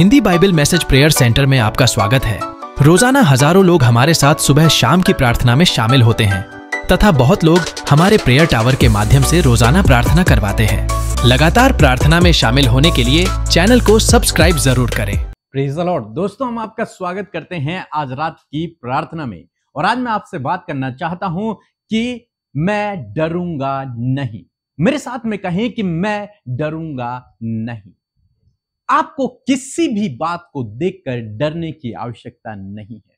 Hindi Bible message prayer centre में आपका स्वागत है रोजाना हजारों लोग हमारे साथ सुबह शाम की प्रार्थना में शामिल होते हैं तथा बहुत लोग हमारे प्रेयर टावर के माध्यम से रोजाना प्रार्थना करवाते हैं लगातार प्रार्थना में शामिल होने के लिए चैनल को सब्सक्राइब जरूर करें दोस्तों हम आपका स्वागत करते हैं आज रात की प्रार्थना में और आज मैं आपसे बात करना चाहता हूं कि मैं डरूंगा नहीं मेरे साथ में कहें कि मैं डरूंगा नहीं आपको किसी भी बात को देखकर डरने की आवश्यकता नहीं है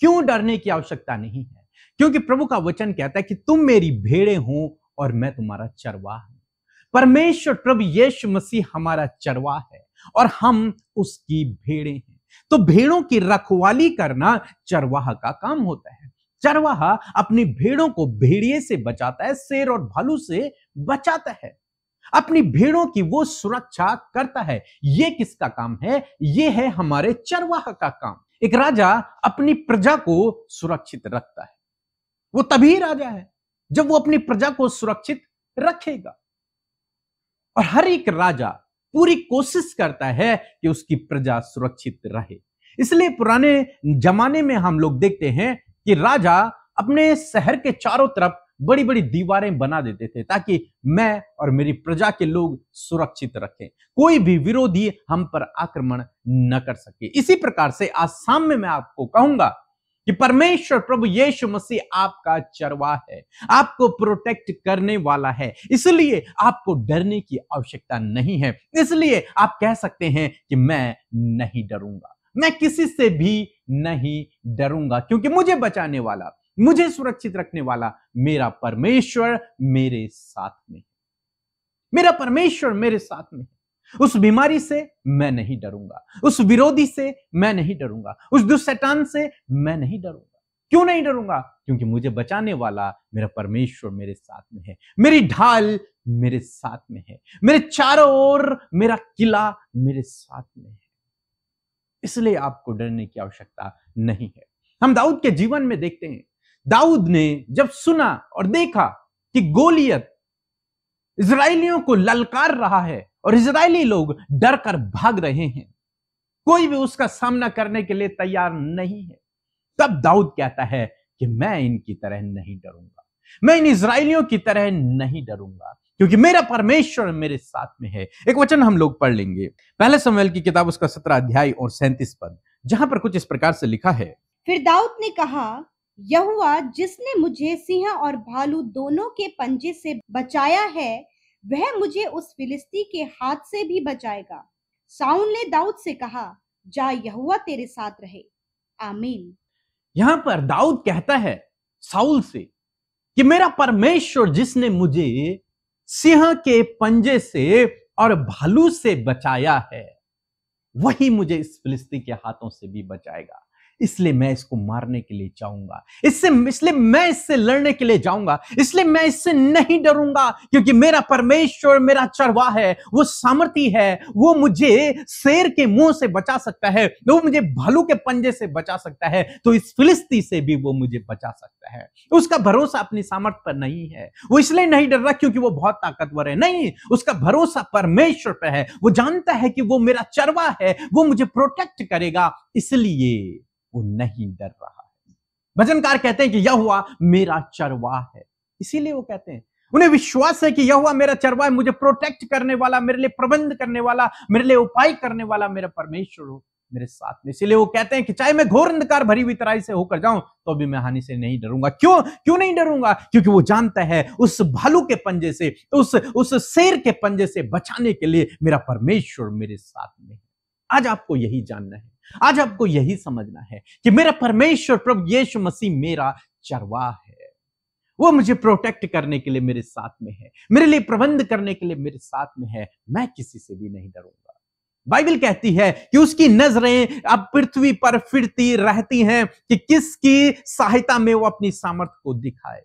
क्यों डरने की आवश्यकता नहीं है क्योंकि प्रभु का वचन कहता है कि तुम मेरी भेड़े हो और मैं तुम्हारा चरवाह हूं परमेश्वर प्रभु यीशु मसीह हमारा चरवाह है और हम उसकी भेड़े हैं तो भेड़ों की रखवाली करना चरवाह का काम होता है चरवाहा अपनी भेड़ों को भेड़िए से बचाता है शेर और भालू से बचाता है अपनी भीड़ों की वो सुरक्षा करता है ये किसका काम है ये है हमारे चरवाह का काम एक राजा अपनी प्रजा को सुरक्षित रखता है वो तभी राजा है जब वो अपनी प्रजा को सुरक्षित रखेगा और हर एक राजा पूरी कोशिश करता है कि उसकी प्रजा सुरक्षित रहे इसलिए पुराने जमाने में हम लोग देखते हैं कि राजा अपने शहर के चारों तरफ बड़ी बड़ी दीवारें बना देते थे ताकि मैं और मेरी प्रजा के लोग सुरक्षित रखें कोई भी विरोधी हम पर आक्रमण न कर सके इसी प्रकार से आज में मैं आपको कहूंगा कि परमेश्वर प्रभु यीशु मसीह आपका चरवा है आपको प्रोटेक्ट करने वाला है इसलिए आपको डरने की आवश्यकता नहीं है इसलिए आप कह सकते हैं कि मैं नहीं डरूंगा मैं किसी से भी नहीं डरूंगा क्योंकि मुझे बचाने वाला मुझे सुरक्षित रखने वाला मेरा परमेश्वर मेरे साथ में मेरा परमेश्वर मेरे साथ में उस बीमारी से मैं नहीं डरूंगा उस विरोधी से मैं नहीं डरूंगा उस दुष्टान से मैं नहीं डरूंगा क्यों नहीं डरूंगा क्योंकि मुझे बचाने वाला मेरा परमेश्वर मेरे साथ में है मेरी ढाल मेरे साथ में है मेरे चारों ओर मेरा किला मेरे साथ में है इसलिए आपको डरने की आवश्यकता नहीं है हम दाऊद के जीवन में देखते हैं दाऊद ने जब सुना और देखा कि गोलियत इसराइलियों को ललकार रहा है और इसराइली लोग डर कर भाग रहे हैं कोई भी उसका सामना करने के लिए तैयार नहीं है तब दाऊद कहता है कि मैं इनकी तरह नहीं डरूंगा मैं इन इसराइलियों की तरह नहीं डरूंगा क्योंकि मेरा परमेश्वर मेरे साथ में है एक वचन हम लोग पढ़ लेंगे पहले समवेल की किताब उसका सत्रह अध्याय और सैंतीस पद जहां पर कुछ इस प्रकार से लिखा है फिर दाऊद ने कहा यहुआ जिसने मुझे सिंह और भालू दोनों के पंजे से बचाया है वह मुझे उस फिलिस्ती के हाथ से भी बचाएगा साउल ने दाऊद से कहा जा यहुआ तेरे साथ रहे आमीन यहाँ पर दाऊद कहता है साउल से कि मेरा परमेश्वर जिसने मुझे सिंह के पंजे से और भालू से बचाया है वही मुझे इस फिलिस्ती के हाथों से भी बचाएगा इसलिए मैं इसको मारने के लिए जाऊंगा इससे इसलिए मैं इससे लड़ने के लिए जाऊंगा इसलिए मैं इससे नहीं डरूंगा क्योंकि मेरा परमेश्वर मेरा चरवा है वो सामर्थ्य है वो मुझे शेर के मुंह से बचा सकता है वो मुझे भालू के पंजे से बचा सकता है तो इस फिलिस्ती से भी वो मुझे बचा सकता है उसका भरोसा अपनी सामर्थ्य पर नहीं है वो इसलिए नहीं डर रहा क्योंकि वो बहुत ताकतवर है नहीं उसका भरोसा परमेश्वर पर है वो जानता है कि वो मेरा चरवा है वो मुझे प्रोटेक्ट करेगा इसलिए वो नहीं डर रहा है भजनकार कहते हैं कि यह हुआ मेरा चरवा है इसीलिए वो कहते हैं उन्हें विश्वास है कि यह हुआ मेरा चरवा है मुझे प्रोटेक्ट करने वाला मेरे लिए प्रबंध करने वाला मेरे लिए उपाय करने वाला मेरा परमेश्वर हो मेरे साथ में इसीलिए वो कहते हैं कि चाहे मैं घोर अंधकार भरी हुई तराई से होकर जाऊं तो भी मैं हानि से नहीं डरूंगा क्यों क्यों नहीं डरूंगा क्योंकि वो जानता है उस भालू के पंजे से उस उस शेर के पंजे से बचाने के लिए मेरा परमेश्वर मेरे साथ में आज आपको यही जानना है आज आपको यही समझना है कि मेरा परमेश्वर प्रभु यीशु मसीह मेरा चरवाह है वो मुझे प्रोटेक्ट करने के लिए मेरे साथ में है मेरे लिए प्रबंध करने के लिए मेरे साथ में है मैं किसी से भी नहीं डरूंगा बाइबल कहती है कि उसकी नजरें अब पृथ्वी पर फिरती रहती हैं कि किसकी सहायता में वो अपनी सामर्थ्य को दिखाए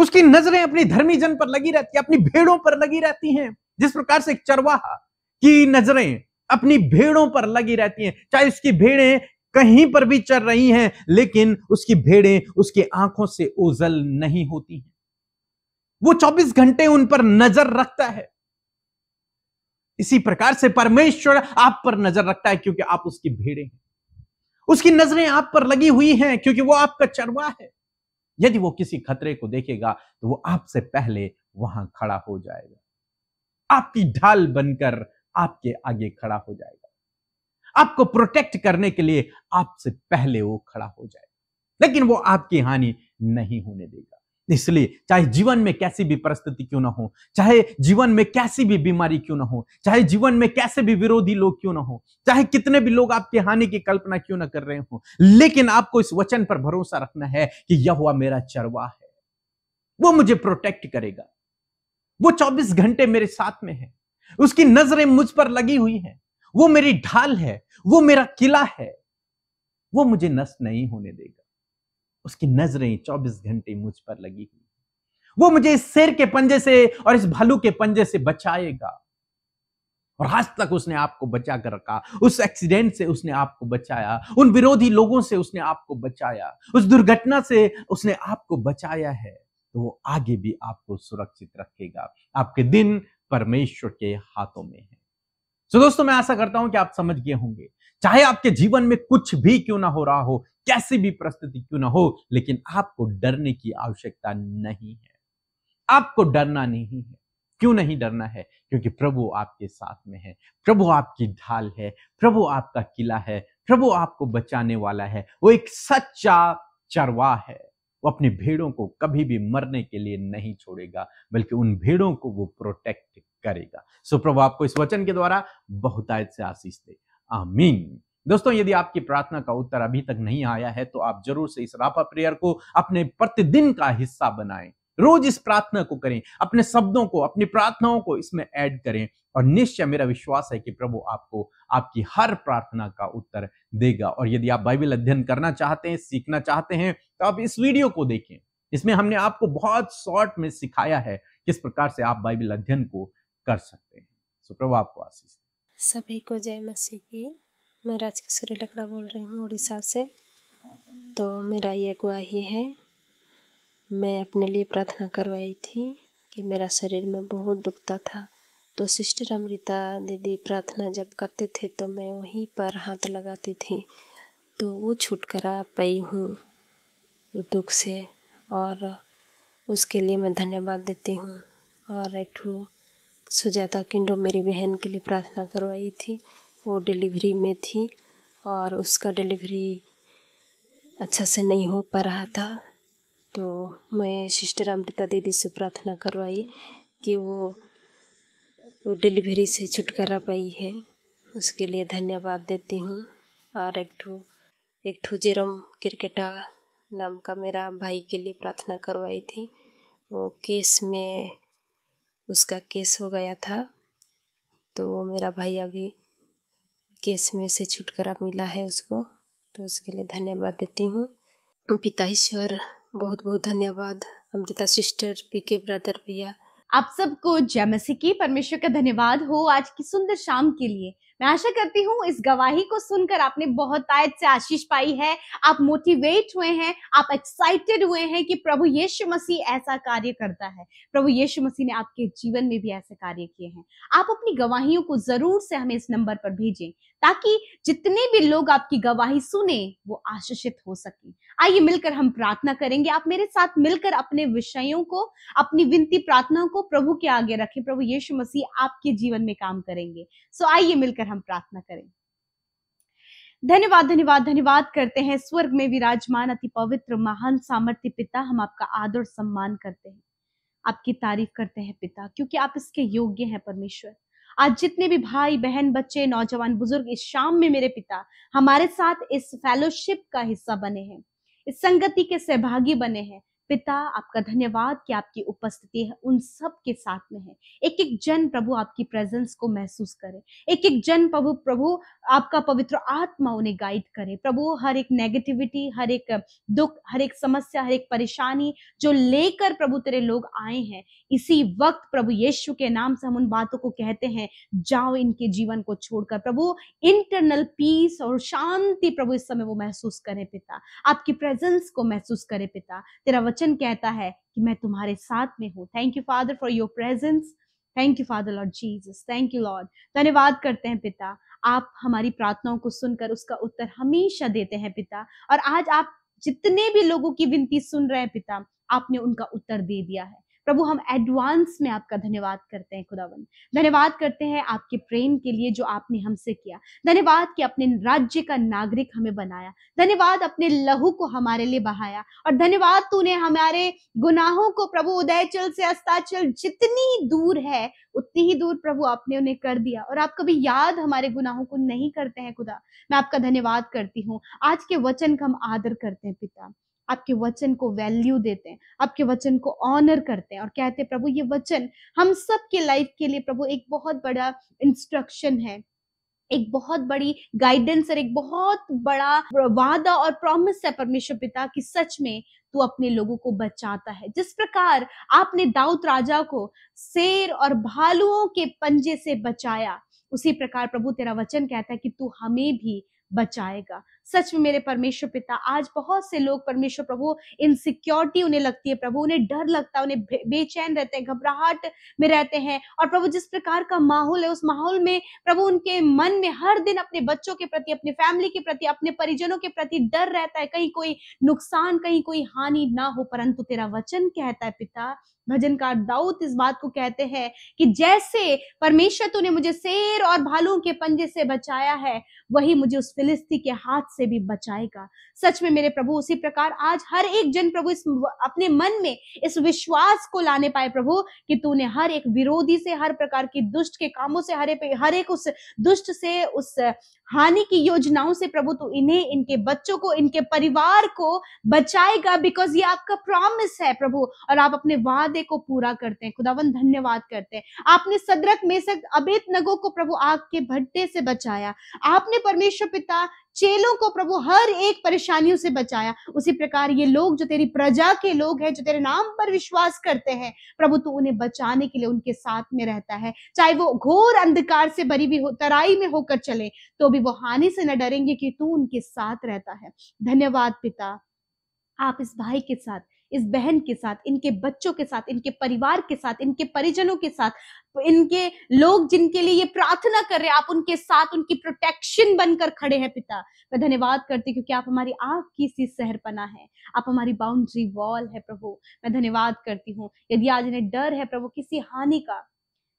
उसकी नजरें अपनी धर्मी जन पर लगी रहती है अपनी भेड़ों पर लगी रहती हैं जिस प्रकार से एक चरवाहा की नजरें अपनी भेड़ों पर लगी रहती हैं चाहे उसकी भेड़ें कहीं पर भी चल रही हैं लेकिन उसकी भेड़ें उसकी आंखों से ओझल नहीं होती हैं वो 24 घंटे उन पर नजर रखता है इसी प्रकार से परमेश्वर आप पर नजर रखता है क्योंकि आप उसकी भेड़े हैं उसकी नजरें आप पर लगी हुई हैं क्योंकि वो आपका चरवा है यदि वो किसी खतरे को देखेगा तो वो आपसे पहले वहां खड़ा हो जाएगा आपकी ढाल बनकर आपके आगे खड़ा हो जाएगा आपको प्रोटेक्ट करने के लिए आपसे पहले वो खड़ा हो जाएगा लेकिन वो आपकी हानि नहीं होने देगा इसलिए चाहे जीवन में कैसी भी परिस्थिति क्यों ना हो चाहे जीवन में कैसी भी बीमारी क्यों ना हो चाहे जीवन में कैसे भी विरोधी लोग क्यों ना हो चाहे कितने भी लोग आपके हानि की कल्पना क्यों ना कर रहे हो लेकिन आपको इस वचन पर भरोसा रखना है कि यह हुआ मेरा चरवा है वो मुझे प्रोटेक्ट करेगा वो 24 घंटे मेरे साथ में है उसकी नजरें मुझ पर लगी हुई हैं वो मेरी ढाल है वो मेरा किला है वो मुझे नष्ट नहीं होने देगा उसकी नजरें 24 घंटे मुझ पर लगी हुई वो मुझे इस शेर के पंजे से और इस भालू के पंजे से बचाएगा और आज तक उसने आपको बचा कर रखा उस एक्सीडेंट से उसने आपको बचाया उन विरोधी लोगों से उसने आपको बचाया उस दुर्घटना से उसने आपको बचाया है तो वो आगे भी आपको सुरक्षित रखेगा आपके दिन परमेश्वर के हाथों में है सो दोस्तों मैं ऐसा करता हूं कि आप समझ गए होंगे चाहे आपके जीवन में कुछ भी क्यों ना हो रहा हो कैसी भी परिस्थिति क्यों ना हो लेकिन आपको डरने की आवश्यकता नहीं है आपको डरना नहीं है क्यों नहीं डरना है क्योंकि प्रभु आपके साथ में है प्रभु आपकी ढाल है प्रभु आपका किला है प्रभु आपको बचाने वाला है वो एक सच्चा चरवा है वो अपनी भेड़ों को कभी भी मरने के लिए नहीं छोड़ेगा बल्कि उन भेड़ों को वो प्रोटेक्ट करेगा सो प्रभु आपको इस वचन के द्वारा बहुतायत से आशीष दे आमीन दोस्तों यदि आपकी प्रार्थना का उत्तर अभी तक नहीं आया है तो आप जरूर से इस रापा प्रेयर को अपने प्रतिदिन का हिस्सा बनाएं रोज इस प्रार्थना को करें अपने शब्दों को अपनी प्रार्थनाओं को इसमें ऐड करें और निश्चय मेरा विश्वास है कि प्रभु आपको आपकी हर प्रार्थना का उत्तर देगा और यदि आप बाइबल अध्ययन करना चाहते हैं सीखना चाहते हैं तो आप इस वीडियो को देखें इसमें हमने आपको बहुत शॉर्ट में सिखाया है किस प्रकार से आप बाइबल अध्ययन को कर सकते हैं सो प्रभु आपको आशीष सभी को जय मसीह की मैं राजकिशोरी लकड़ा बोल रही हूँ उड़ीसा से तो मेरा ये गुआही है मैं अपने लिए प्रार्थना करवाई थी कि मेरा शरीर में बहुत दुखता था तो सिस्टर अमृता दीदी प्रार्थना जब करते थे तो मैं वहीं पर हाथ लगाती थी तो वो छुटकारा पाई हूँ दुख से और उसके लिए मैं धन्यवाद देती हूँ और एक सुजाता किंडो मेरी बहन के लिए प्रार्थना करवाई थी वो डिलीवरी में थी और उसका डिलीवरी अच्छा से नहीं हो पा रहा था तो मैं सिस्टर अमृता दीदी से प्रार्थना करवाई कि वो डिलीवरी से छुटकारा पाई है उसके लिए धन्यवाद देती हूँ और एक ठू एक ठो जेरम क्रिकेटा नाम का मेरा भाई के लिए प्रार्थना करवाई थी वो केस में उसका केस हो गया था तो वो मेरा भाई अभी केस में से छुटकारा मिला है उसको तो उसके लिए धन्यवाद देती हूँ पिता ईश्वर बहुत बहुत धन्यवाद Amrita sister P K brother भैया आप सबको जय मसीह की परमेश्वर का धन्यवाद हो आज की सुंदर शाम के लिए मैं आशा करती हूँ इस गवाही को सुनकर आपने बहुत आयत से आशीष पाई है आप मोटिवेट हुए हैं आप एक्साइटेड हुए हैं कि प्रभु यीशु मसीह ऐसा कार्य करता है प्रभु यीशु मसीह ने आपके जीवन में भी ऐसे कार्य किए हैं आप अपनी गवाहियों को जरूर से हमें इस नंबर पर भेजें ताकि जितने भी लोग आपकी गवाही सुने वो आशीषित हो सके आइए मिलकर हम प्रार्थना करेंगे आप मेरे साथ मिलकर अपने विषयों को अपनी विनती प्रार्थनाओं को प्रभु के आगे रखें प्रभु यीशु मसीह आपके जीवन में काम करेंगे सो आइए मिलकर हम प्रार्थना करें धन्यवाद धन्यवाद धन्यवाद करते हैं स्वर्ग में विराजमान अति पवित्र महान सामर्थ्य पिता हम आपका आदर सम्मान करते हैं आपकी तारीफ करते हैं पिता क्योंकि आप इसके योग्य हैं परमेश्वर आज जितने भी भाई बहन बच्चे नौजवान बुजुर्ग इस शाम में मेरे पिता हमारे साथ इस फेलोशिप का हिस्सा बने हैं इस संगति के सहभागी बने हैं पिता आपका धन्यवाद कि आपकी उपस्थिति है उन सब के साथ में है एक एक जन प्रभु आपकी प्रेजेंस को महसूस करे एक एक जन प्रभु प्रभु आपका पवित्र आत्मा उन्हें गाइड करे प्रभु हर एक नेगेटिविटी हर एक दुख हर एक समस्या हर एक परेशानी जो लेकर प्रभु तेरे लोग आए हैं इसी वक्त प्रभु यीशु के नाम से हम उन बातों को कहते हैं जाओ इनके जीवन को छोड़कर प्रभु इंटरनल पीस और शांति प्रभु इस समय वो महसूस करे पिता आपकी प्रेजेंस को महसूस करे पिता तेरा वचन कहता है कि मैं तुम्हारे साथ में हूँ thank you Father for your presence thank you Father Lord Jesus thank you Lord धन्यवाद करते हैं पिता आप हमारी प्रार्थनाओं को सुनकर उसका उत्तर हमेशा देते हैं पिता और आज आप जितने भी लोगों की विनती सुन रहे हैं पिता आपने उनका उत्तर दे दिया है प्रभु हम एडवांस में आपका धन्यवाद करते हैं खुदावन धन्यवाद करते हैं आपके प्रेम के लिए जो आपने हमसे किया धन्यवाद कि अपने राज्य का नागरिक हमें बनाया धन्यवाद अपने लहू को हमारे लिए बहाया और धन्यवाद तूने हमारे गुनाहों को प्रभु उदयचल से अस्ताचल जितनी दूर है उतनी ही दूर प्रभु आपने उन्हें कर दिया और आप कभी याद हमारे गुनाहों को नहीं करते हैं खुदा मैं आपका धन्यवाद करती हूँ आज के वचन का हम आदर करते हैं पिता आपके वचन को वैल्यू देते हैं आपके वचन को ऑनर करते हैं और कहते हैं प्रभु ये वचन हम सब के लाइफ के लिए प्रभु एक बहुत बड़ा इंस्ट्रक्शन है एक बहुत बड़ी गाइडेंस और एक बहुत बड़ा वादा और प्रॉमिस है परमेश्वर पिता कि सच में तू अपने लोगों को बचाता है जिस प्रकार आपने दाऊद राजा को शेर और भालुओं के पंजे से बचाया उसी प्रकार प्रभु तेरा वचन कहता है कि तू हमें भी बचाएगा सच में मेरे परमेश्वर पिता आज बहुत से लोग परमेश्वर प्रभु इनसिक्योरिटी उन्हें लगती है प्रभु उन्हें डर लगता है उन्हें बेचैन रहते हैं घबराहट में रहते हैं और प्रभु जिस प्रकार का माहौल है उस माहौल में प्रभु उनके मन में हर दिन अपने बच्चों के प्रति अपने फैमिली के प्रति अपने परिजनों के प्रति डर रहता है कहीं कोई नुकसान कहीं कोई हानि ना हो परंतु तेरा वचन कहता है पिता भजनकार दाऊद इस बात को कहते हैं कि जैसे परमेश्वर तूने मुझे शेर और भालू के पंजे से बचाया है वही मुझे उस फिलिस्ती के हाथ से भी बचाएगा सच में मेरे प्रभु उसी प्रकार आज हर एक जन प्रभु इस अपने मन में इस विश्वास को लाने पाए प्रभु कि तूने हर एक विरोधी से हर प्रकार की दुष्ट के कामों से हरे हर एक उस दुष्ट से उस हानि की योजनाओं से प्रभु तू इन्हें इनके बच्चों को इनके परिवार को बचाएगा बिकॉज ये आपका प्रॉमिस है प्रभु और आप अपने वाद वादे को पूरा करते हैं खुदावन धन्यवाद करते हैं आपने सदरक मेसक अबेत नगो को प्रभु आग के भट्टे से बचाया आपने परमेश्वर पिता चेलों को प्रभु हर एक परेशानियों से बचाया उसी प्रकार ये लोग जो तेरी प्रजा के लोग हैं जो तेरे नाम पर विश्वास करते हैं प्रभु तू उन्हें बचाने के लिए उनके साथ में रहता है चाहे वो घोर अंधकार से भरी भी हो तराई में होकर चले तो भी वो हानि से न डरेंगे कि तू उनके साथ रहता है धन्यवाद पिता आप इस भाई के साथ इस बहन के साथ इनके बच्चों के साथ इनके परिवार के साथ इनके परिजनों के साथ इनके लोग जिनके लिए ये प्रार्थना कर रहे हैं आप उनके साथ उनकी प्रोटेक्शन बनकर खड़े हैं पिता मैं धन्यवाद करती क्योंकि आप हमारी आग की सी सहरपना है आप हमारी बाउंड्री वॉल है प्रभु मैं धन्यवाद करती हूँ यदि आज इन्हें डर है प्रभु किसी हानि का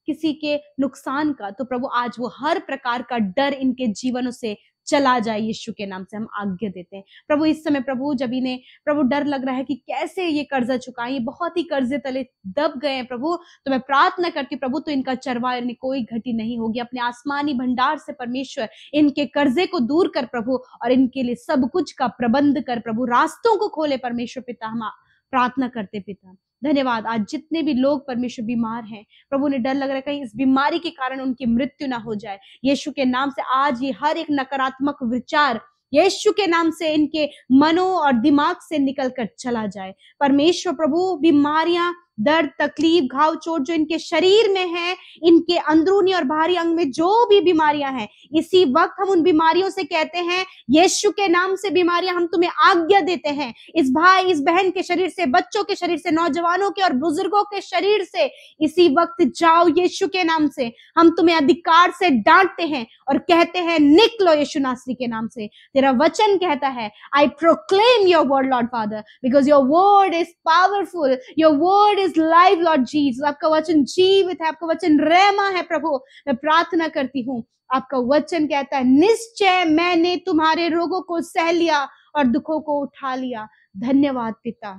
किसी के नुकसान का तो प्रभु आज वो हर प्रकार का डर इनके जीवनों से चला जाए यीशु के नाम से हम आज्ञा देते हैं प्रभु इस समय प्रभु जब इन्हें प्रभु डर लग रहा है कि कैसे ये कर्जा चुकाएं ये बहुत ही कर्जे तले दब गए हैं प्रभु तो मैं प्रार्थना करती प्रभु तो इनका चरवा इन्हें कोई घटी नहीं होगी अपने आसमानी भंडार से परमेश्वर इनके कर्जे को दूर कर प्रभु और इनके लिए सब कुछ का प्रबंध कर प्रभु रास्तों को खोले परमेश्वर पिता हम प्रार्थना करते पिता धन्यवाद आज जितने भी लोग परमेश्वर बीमार हैं प्रभु ने डर लग रहा है कहीं इस बीमारी के कारण उनकी मृत्यु ना हो जाए यीशु के नाम से आज ये हर एक नकारात्मक विचार यीशु के नाम से इनके मनो और दिमाग से निकल कर चला जाए परमेश्वर प्रभु बीमारियां दर्द तकलीफ घाव चोट जो इनके शरीर में है इनके अंदरूनी और बाहरी अंग में जो भी बीमारियां हैं इसी वक्त हम उन बीमारियों से कहते हैं यीशु के नाम से बीमारियां हम तुम्हें आज्ञा देते हैं इस भाई इस बहन के शरीर से बच्चों के शरीर से नौजवानों के और बुजुर्गों के शरीर से इसी वक्त जाओ यीशु के नाम से हम तुम्हें अधिकार से डांटते हैं और कहते हैं निकलो यीशु नासरी के नाम से तेरा वचन कहता है I proclaim your word Lord Father because your word is powerful your word is live Lord Jesus आपका वचन जीवित है आपका वचन रेमा है प्रभु मैं प्रार्थना करती हूँ आपका वचन कहता है निश्चय मैंने तुम्हारे रोगों को सह लिया और दुखों को उठा लिया धन्यवाद पिता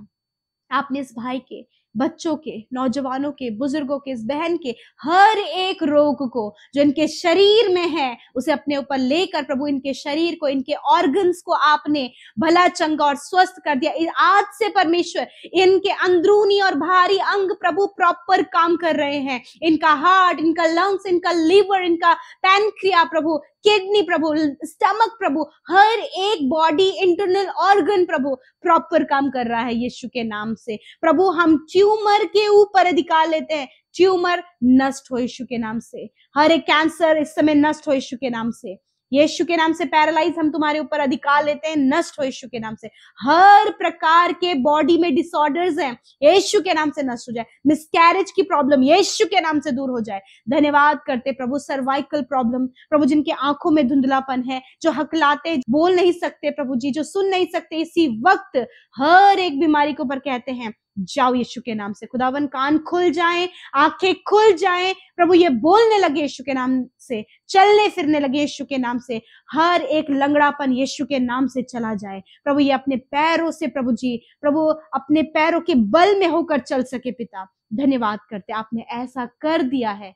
आपने इस भाई के बच्चों के नौजवानों के बुजुर्गों के इस बहन के हर एक रोग को जो इनके शरीर में है उसे अपने ऊपर लेकर प्रभु इनके शरीर को इनके ऑर्गन्स को आपने भला चंगा और स्वस्थ कर दिया आज से परमेश्वर इनके अंदरूनी और भारी अंग प्रभु प्रॉपर काम कर रहे हैं इनका हार्ट इनका लंग्स इनका लीवर इनका पैनक्रिया प्रभु किडनी प्रभु स्टमक प्रभु हर एक बॉडी इंटरनल ऑर्गन प्रभु प्रॉपर काम कर रहा है यीशु के नाम से प्रभु हम ट्यूमर के ऊपर अधिकार लेते हैं ट्यूमर नष्ट हो यीशु के नाम से हर एक कैंसर इस समय नष्ट हो यीशु के नाम से यीशु के नाम से पैरालाइज हम तुम्हारे ऊपर अधिकार लेते हैं नष्ट हो यीशु के नाम से हर प्रकार के बॉडी में डिसऑर्डर्स हैं यीशु के नाम से नष्ट हो जाए मिसकैरेज की प्रॉब्लम यीशु के नाम से दूर हो जाए धन्यवाद करते प्रभु सर्वाइकल प्रॉब्लम प्रभु जिनके आंखों में धुंधलापन है जो हकलाते बोल नहीं सकते प्रभु जी जो सुन नहीं सकते इसी वक्त हर एक बीमारी के ऊपर कहते हैं जाओ यीशु के नाम से खुदावन कान खुल जाए आंखें खुल जाए प्रभु ये बोलने लगे यीशु के नाम से चलने फिरने लगे यीशु के नाम से हर एक लंगड़ापन यीशु के नाम से चला जाए प्रभु ये अपने पैरों से प्रभु जी प्रभु अपने पैरों के बल में होकर चल सके पिता धन्यवाद करते आपने ऐसा कर दिया है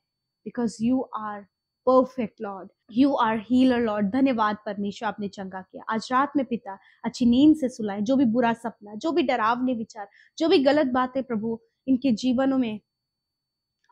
because you are perfect Lord you are healer Lord धन्यवाद परमेश्वर आपने चंगा किया आज रात में पिता अच्छी नींद से सुलाए जो भी बुरा सपना जो भी डरावने विचार जो भी गलत बातें प्रभु इनके जीवनों में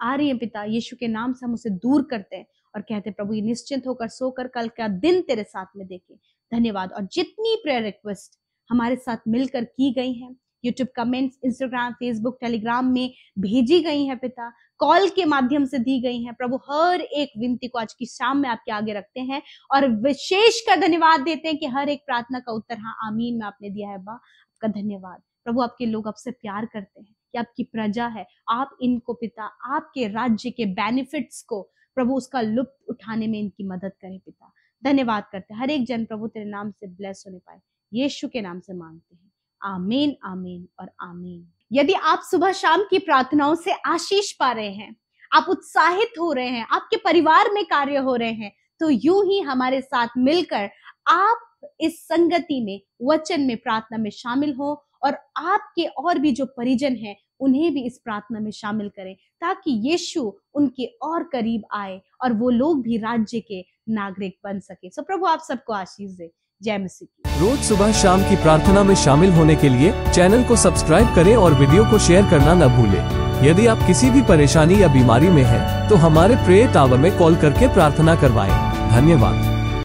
आ रही है पिता यीशु के नाम से हम उसे दूर करते हैं और कहते प्रभु ये निश्चिंत होकर सोकर कल का दिन तेरे साथ में देखे धन्यवाद और जितनी प्रेयर रिक्वेस्ट हमारे साथ मिलकर की गई है YouTube comments Instagram Facebook Telegram में भेजी गई है पिता कॉल के माध्यम से दी गई हैं प्रभु हर एक विनती को आज की शाम में आपके आगे रखते हैं और विशेष का धन्यवाद देते हैं कि हर एक प्रार्थना का उत्तर हाँ आमीन में आपने दिया है बा आपका धन्यवाद प्रभु आपके लोग आपसे प्यार करते हैं कि आपकी प्रजा है आप इनको पिता आपके राज्य के बेनिफिट्स को प्रभु उसका लुप्त उठाने में इनकी मदद करें पिता धन्यवाद करते हर एक जन प्रभु तेरे नाम से ब्लेस होने पाए यीशु के नाम से मांगते हैं आमीन आमीन और आमीन यदि आप सुबह शाम की प्रार्थनाओं से आशीष पा रहे हैं आप उत्साहित हो रहे हैं आपके परिवार में कार्य हो रहे हैं तो यूं ही हमारे साथ मिलकर आप इस संगति में वचन में प्रार्थना में शामिल हो और आपके और भी जो परिजन हैं उन्हें भी इस प्रार्थना में शामिल करें ताकि यीशु उनके और करीब आए और वो लोग भी राज्य के नागरिक बन सके सो प्रभु आप सबको आशीष दे जय मसीह रोज सुबह शाम की प्रार्थना में शामिल होने के लिए चैनल को सब्सक्राइब करें और वीडियो को शेयर करना न भूलें। यदि आप किसी भी परेशानी या बीमारी में हैं, तो हमारे प्रेयर टावर में कॉल करके प्रार्थना करवाएं। धन्यवाद